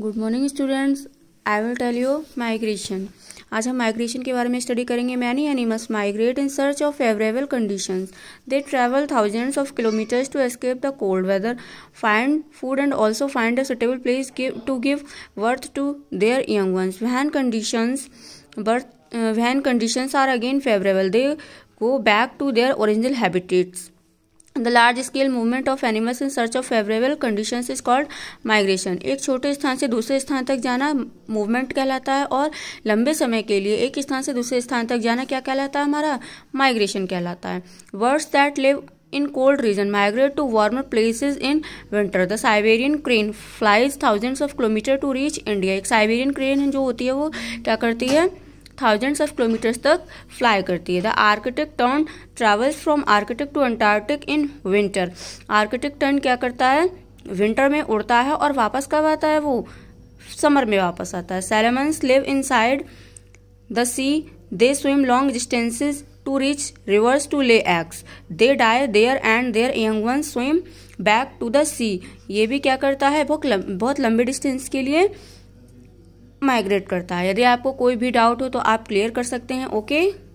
good morning students I will tell you migration आज हम migration के बारे में स्टडी करेंगे many animals migrate in search of favourable condition they travel thousands of kilometres to escape the cold weather find food and also find a suitable place to give birth to their young ones when conditions birth when conditions are again favourable they go back to their original habitats the large scale movement of animals in search of favourable condition is called migration एक छोटे स्थान से दूसरे स्थान तक जाना movement कहलाता है और लंबे समय के लिए एक स्थान से दूसरे स्थान तक जाना क्या कहलाता है हमारा माइग्रेशन कहलाता है birds that live in cold region migrate to warmer places in winter the Siberian crane flies thousands of kilometre to reach India एक साइबेरियन क्रेन जो होती है वो क्या करती है थाउजेंड्स ऑफ किलोमीटर्स तक फ्लाई करती है the Arctic tern travels from Arctic to Antarctic in winter Arctic tern क्या करता है विंटर में उड़ता है और वापस कब आता है वो समर में वापस आता है salmons live inside the sea they swim long distances to reach rivers to lay eggs they die there and their young one swim back to the sea ये भी क्या करता है बहुत लंब, बहुत लंबी डिस्टेंस के लिए माइग्रेट करता है यदि आपको कोई भी डाउट हो तो आप क्लियर कर सकते हैं ओके